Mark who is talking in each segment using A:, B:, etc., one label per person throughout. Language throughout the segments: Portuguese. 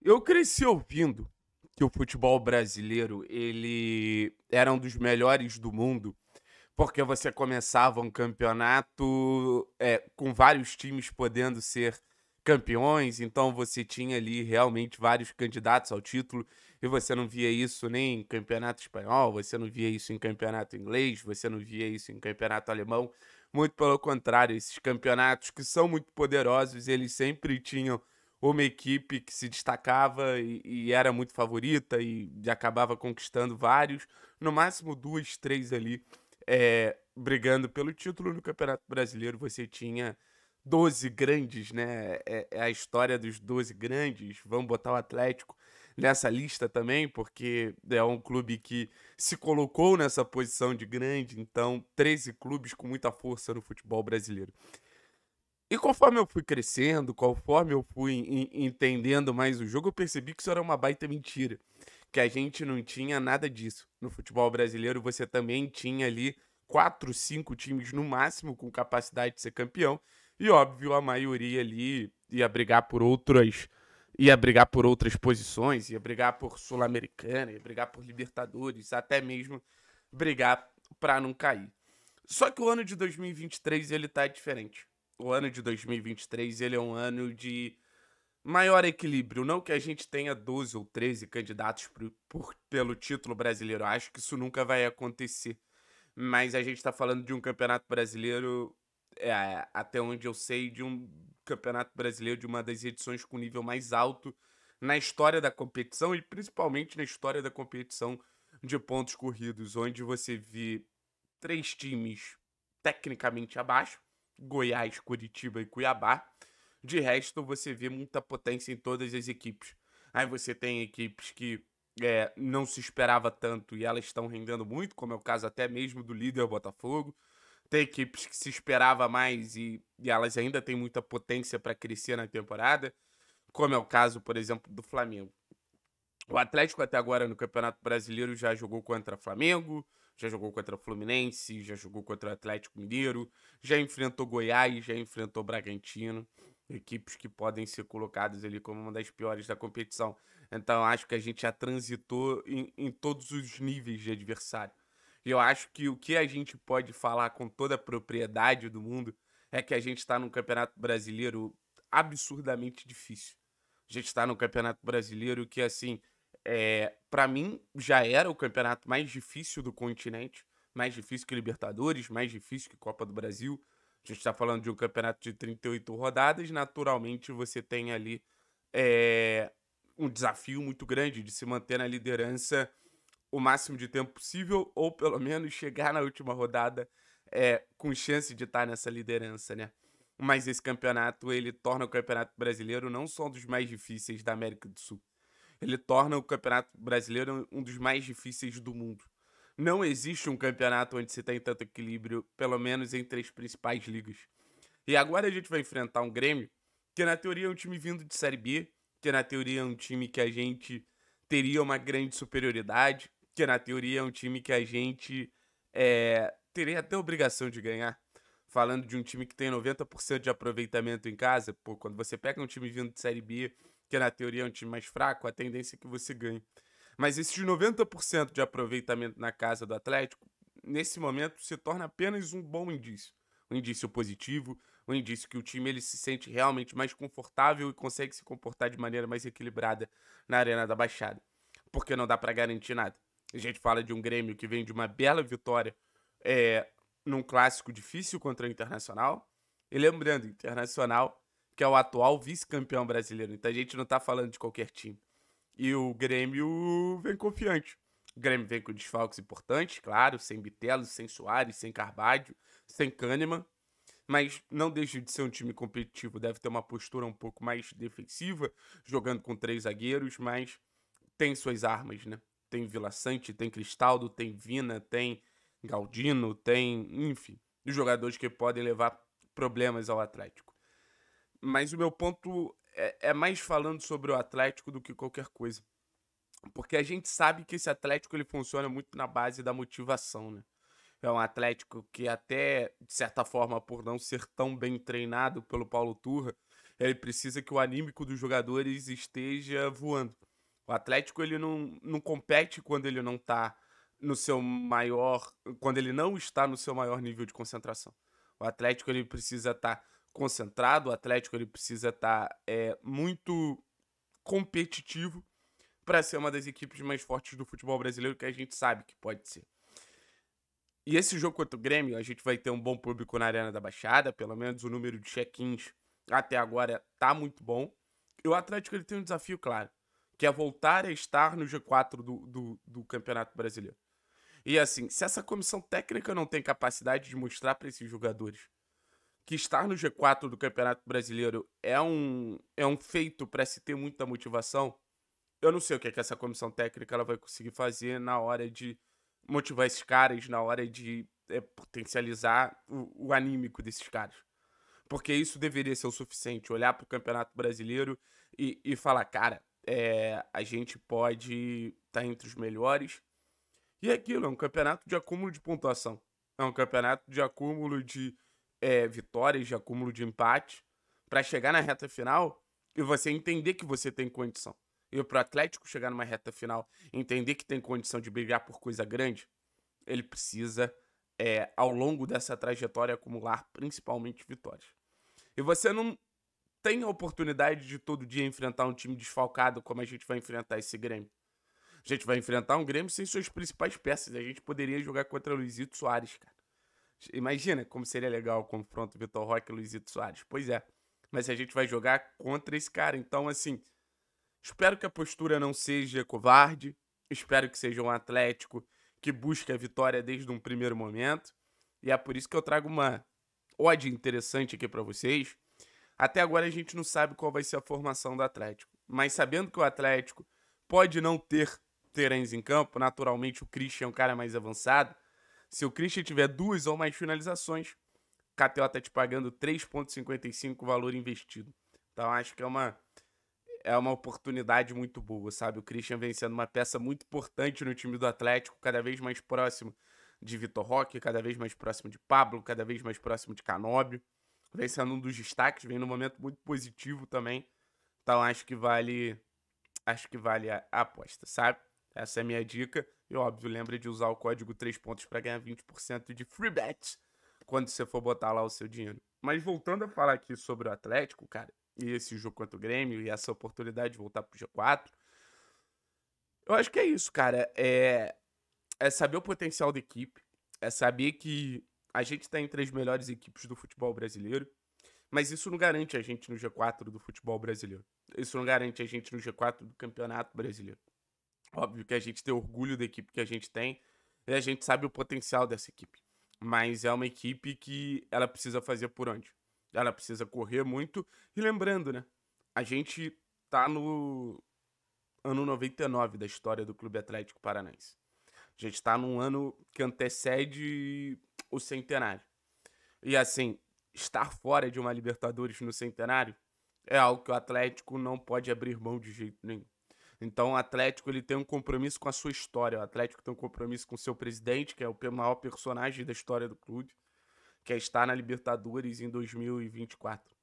A: Eu cresci ouvindo que o futebol brasileiro ele era um dos melhores do mundo, porque você começava um campeonato é, com vários times podendo ser campeões, então você tinha ali realmente vários candidatos ao título, e você não via isso nem em campeonato espanhol, você não via isso em campeonato inglês, você não via isso em campeonato alemão, muito pelo contrário, esses campeonatos que são muito poderosos, eles sempre tinham uma equipe que se destacava e, e, era muito favorita e acabava conquistando vários, no máximo duas, três ali, é, brigando pelo título no Campeonato Brasileiro. Você tinha 12 grandes, né? É, é a história dos 12 grandes. Vamos botar o Atlético nessa lista também, porque é um clube que se colocou nessa posição de grande, então 13 clubes com muita força no futebol brasileiro. E conforme eu fui crescendo, conforme eu fui entendendo mais o jogo, eu percebi que isso era uma baita mentira. Que a gente não tinha nada disso. No futebol brasileiro, você também tinha ali quatro, cinco times no máximo com capacidade de ser campeão. E óbvio, a maioria ali ia brigar por outras. ia brigar por outras posições, ia brigar por Sul-Americana, ia brigar por Libertadores, até mesmo brigar para não cair. Só que o ano de 2023 ele tá diferente o ano de 2023 ele é um ano de maior equilíbrio. Não que a gente tenha 12 ou 13 candidatos por, por, pelo título brasileiro. Acho que isso nunca vai acontecer. Mas a gente está falando de um campeonato brasileiro, é, até onde eu sei, de um campeonato brasileiro de uma das edições com nível mais alto na história da competição e principalmente na história da competição de pontos corridos, onde você vê três times tecnicamente abaixo, Goiás, Curitiba e Cuiabá. De resto, você vê muita potência em todas as equipes. Aí você tem equipes que é, não se esperava tanto e elas estão rendendo muito, como é o caso até mesmo do líder Botafogo. Tem equipes que se esperava mais e, e elas ainda têm muita potência para crescer na temporada, como é o caso, por exemplo, do Flamengo. O Atlético até agora no Campeonato Brasileiro já jogou contra Flamengo, já jogou contra o Fluminense, já jogou contra o Atlético Mineiro, já enfrentou Goiás, já enfrentou Bragantino, equipes que podem ser colocadas ali como uma das piores da competição. Então acho que a gente já transitou em, em todos os níveis de adversário. E eu acho que o que a gente pode falar com toda a propriedade do mundo é que a gente está num campeonato brasileiro absurdamente difícil. A gente está num campeonato brasileiro que, assim, é, eh, para mim, já era o campeonato mais difícil do continente, mais difícil que Libertadores, mais difícil que Copa do Brasil. A gente está falando de um campeonato de 38 rodadas, naturalmente você tem ali é, um desafio muito grande de se manter na liderança o máximo de tempo possível, ou pelo menos chegar na última rodada é, com chance de estar tá nessa liderança, né? Mas esse campeonato, ele torna o Campeonato Brasileiro não só um dos mais difíceis da América do Sul, ele torna o Campeonato Brasileiro um dos mais difíceis do mundo. Não existe um campeonato onde se tem tanto equilíbrio, pelo menos entre as principais ligas. E agora a gente vai enfrentar um Grêmio, que na teoria é um time vindo de Série B, que na teoria é um time que a gente teria uma grande superioridade, que na teoria é um time que a gente é, teria até obrigação de ganhar. Falando de um time que tem 90% de aproveitamento em casa, pô, quando você pega um time vindo de Série B que na teoria é um time mais fraco, a tendência é que você ganhe. Mas esses 90% de aproveitamento na casa do Atlético, nesse momento, se torna apenas um bom indício. Um indício positivo, um indício que o time ele se sente realmente mais confortável e consegue se comportar de maneira mais equilibrada na Arena da Baixada. Porque não dá para garantir nada. A gente fala de um Grêmio que vem de uma bela vitória é, num clássico difícil contra o Internacional. E lembrando, Internacional que é o atual vice-campeão brasileiro. Então a gente não tá falando de qualquer time. E o Grêmio vem confiante. O Grêmio vem com desfalques importantes, claro, sem Bitelo, sem Soares, sem Carvalho, sem Kahneman. Mas não deixa de ser um time competitivo, deve ter uma postura um pouco mais defensiva, jogando com três zagueiros, mas tem suas armas, né? Tem Vila Sante, tem Cristaldo, tem Vina, tem Galdino, tem, enfim, os jogadores que podem levar problemas ao Atlético. Mas o meu ponto é, é mais falando sobre o Atlético do que qualquer coisa. Porque a gente sabe que esse Atlético ele funciona muito na base da motivação, né? É um Atlético que até, de certa forma, por não ser tão bem treinado pelo Paulo Turra, ele precisa que o anímico dos jogadores esteja voando. O Atlético ele não, não compete quando ele não tá no seu maior, quando ele não está no seu maior nível de concentração. O Atlético ele precisa estar tá concentrado, o Atlético ele precisa tá, estar eh, é, muito competitivo para ser uma das equipes mais fortes do futebol brasileiro que a gente sabe que pode ser. E esse jogo contra o Grêmio, a gente vai ter um bom público na Arena da Baixada, pelo menos o número de check-ins até agora tá muito bom. E o Atlético ele tem um desafio claro, que é voltar a estar no G4 do, do, do Campeonato Brasileiro. E assim, se essa comissão técnica não tem capacidade de mostrar para esses jogadores que estar no G4 do Campeonato Brasileiro é um, é um feito para se ter muita motivação, eu não sei o que, é que essa comissão técnica ela vai conseguir fazer na hora de motivar esses caras, na hora de é, potencializar o, o anímico desses caras. Porque isso deveria ser o suficiente, olhar para o Campeonato Brasileiro e, e falar, cara, é, a gente pode estar tá entre os melhores. E é aquilo, é um campeonato de acúmulo de pontuação. É um campeonato de acúmulo de é, vitórias, de acúmulo de empate, para chegar na reta final e você entender que você tem condição. E para o Atlético chegar numa reta final, entender que tem condição de brigar por coisa grande, ele precisa, é, ao longo dessa trajetória, acumular principalmente vitórias. E você não tem a oportunidade de todo dia enfrentar um time desfalcado como a gente vai enfrentar esse Grêmio. A gente vai enfrentar um Grêmio sem suas principais peças. A gente poderia jogar contra o Luizito Soares, cara. Imagina como seria legal o confronto Vitor Roque e Luizito Soares. Pois é. Mas a gente vai jogar contra esse cara. Então, assim, espero que a postura não seja covarde. Espero que seja um Atlético que busque a vitória desde um primeiro momento. E é por isso que eu trago uma odd interessante aqui para vocês. Até agora a gente não sabe qual vai ser a formação do Atlético. Mas sabendo que o Atlético pode não ter Terãs em campo, naturalmente o Christian é um cara mais avançado se o Christian tiver duas ou mais finalizações, KTO está te pagando 3,55 o valor investido. Então acho que é uma, é uma oportunidade muito boa, sabe? O Christian vem sendo uma peça muito importante no time do Atlético, cada vez mais próximo de Vitor Roque, cada vez mais próximo de Pablo, cada vez mais próximo de Canóbio. Vem sendo um dos destaques, vem num momento muito positivo também. Então acho que vale. Acho que vale a, a aposta, sabe? Essa é a minha dica. E óbvio, lembra de usar o código 3 pontos para ganhar 20% de free bet quando você for botar lá o seu dinheiro. Mas voltando a falar aqui sobre o Atlético, cara, e esse jogo contra o Grêmio e essa oportunidade de voltar pro G4, eu acho que é isso, cara. É, é saber o potencial da equipe, é saber que a gente está entre as melhores equipes do futebol brasileiro, mas isso não garante a gente no G4 do futebol brasileiro. Isso não garante a gente no G4 do Campeonato Brasileiro. Óbvio que a gente tem orgulho da equipe que a gente tem e a gente sabe o potencial dessa equipe. Mas é uma equipe que ela precisa fazer por onde? Ela precisa correr muito. E lembrando, né? A gente tá no ano 99 da história do Clube Atlético Paranaense. A gente tá num ano que antecede o centenário. E assim, estar fora de uma Libertadores no centenário é algo que o Atlético não pode abrir mão de jeito nenhum. Então o Atlético ele tem um compromisso com a sua história. O Atlético tem um compromisso com o seu presidente, que é o maior personagem da história do clube, que é estar na Libertadores em 2024.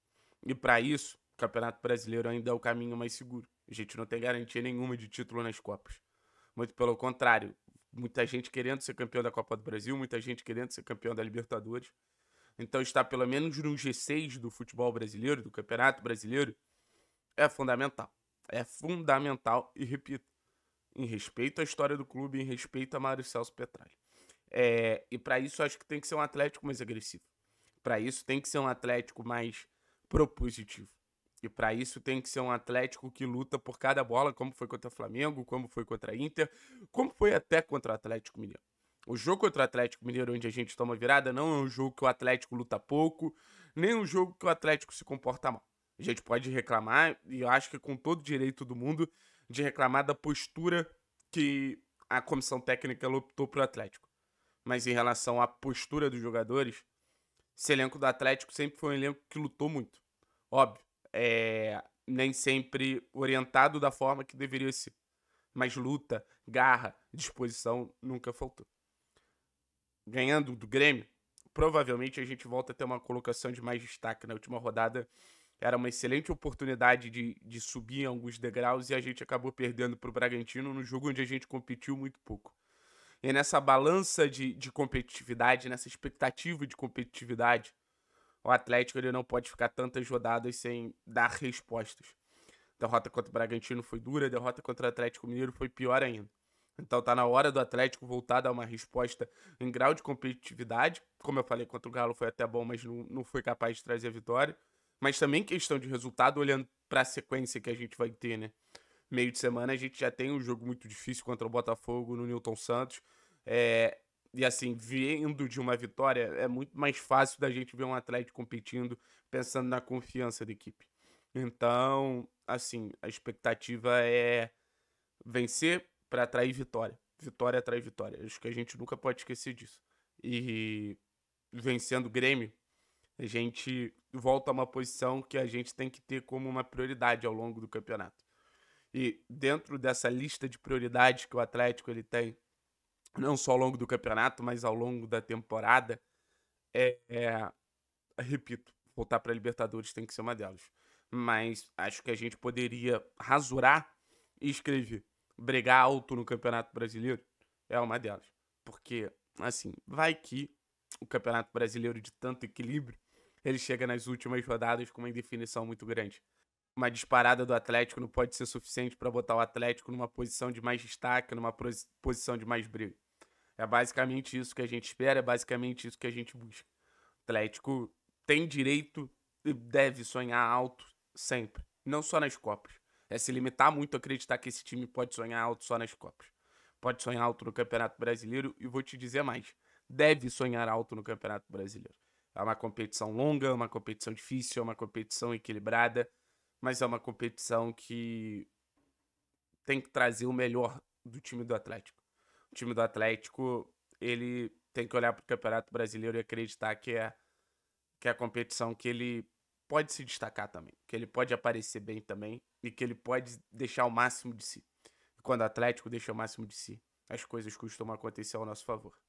A: E para isso, o Campeonato Brasileiro ainda é o caminho mais seguro. A gente não tem garantia nenhuma de título nas Copas. Muito pelo contrário, muita gente querendo ser campeão da Copa do Brasil, muita gente querendo ser campeão da Libertadores. Então estar pelo menos no G6 do futebol brasileiro, do Campeonato Brasileiro, é fundamental é fundamental e repito, em respeito à história do clube, em respeito a Mário Celso Petralha. É, e para isso acho que tem que ser um Atlético mais agressivo. Para isso tem que ser um Atlético mais propositivo. E para isso tem que ser um Atlético que luta por cada bola, como foi contra o Flamengo, como foi contra a Inter, como foi até contra o Atlético Mineiro. O jogo contra o Atlético Mineiro, onde a gente toma virada, não é um jogo que o Atlético luta pouco, nem um jogo que o Atlético se comporta mal. A gente pode reclamar, e eu acho que com todo direito do mundo, de reclamar da postura que a comissão técnica optou pro Atlético. Mas em relação à postura dos jogadores, esse elenco do Atlético sempre foi um elenco que lutou muito. Óbvio, é, nem sempre orientado da forma que deveria ser. Mas luta, garra, disposição nunca faltou. Ganhando do Grêmio, provavelmente a gente volta a ter uma colocação de mais destaque na última rodada era uma excelente oportunidade de, de subir em alguns degraus e a gente acabou perdendo para o Bragantino no jogo onde a gente competiu muito pouco. E nessa balança de, de competitividade, nessa expectativa de competitividade, o Atlético ele não pode ficar tantas rodadas sem dar respostas. A derrota contra o Bragantino foi dura, a derrota contra o Atlético Mineiro foi pior ainda. Então tá na hora do Atlético voltar a dar uma resposta em grau de competitividade. Como eu falei, contra o Galo foi até bom, mas não, não foi capaz de trazer a vitória mas também questão de resultado, olhando para a sequência que a gente vai ter, né? Meio de semana a gente já tem um jogo muito difícil contra o Botafogo no Newton Santos. É, e assim, vindo de uma vitória, é muito mais fácil da gente ver um atleta competindo pensando na confiança da equipe. Então, assim, a expectativa é vencer para atrair vitória. Vitória atrai vitória. Acho que a gente nunca pode esquecer disso. E vencendo o Grêmio, a gente volta a uma posição que a gente tem que ter como uma prioridade ao longo do campeonato. E dentro dessa lista de prioridades que o Atlético ele tem, não só ao longo do campeonato, mas ao longo da temporada, é, é repito, voltar para a Libertadores tem que ser uma delas. Mas acho que a gente poderia rasurar e escrever bregar alto no Campeonato Brasileiro é uma delas. Porque, assim, vai que o Campeonato Brasileiro de tanto equilíbrio ele chega nas últimas rodadas com uma indefinição muito grande. Uma disparada do Atlético não pode ser suficiente para botar o Atlético numa posição de mais destaque, numa posição de mais briga. É basicamente isso que a gente espera, é basicamente isso que a gente busca. O Atlético tem direito e deve sonhar alto sempre, não só nas Copas. É se limitar muito a acreditar que esse time pode sonhar alto só nas Copas. Pode sonhar alto no Campeonato Brasileiro e vou te dizer mais: deve sonhar alto no Campeonato Brasileiro. É uma competição longa, é uma competição difícil, é uma competição equilibrada, mas é uma competição que tem que trazer o melhor do time do Atlético. O time do Atlético, ele tem que olhar para o Campeonato Brasileiro e acreditar que é, que é a competição que ele pode se destacar também, que ele pode aparecer bem também e que ele pode deixar o máximo de si. E quando o Atlético deixa o máximo de si, as coisas costumam acontecer ao nosso favor.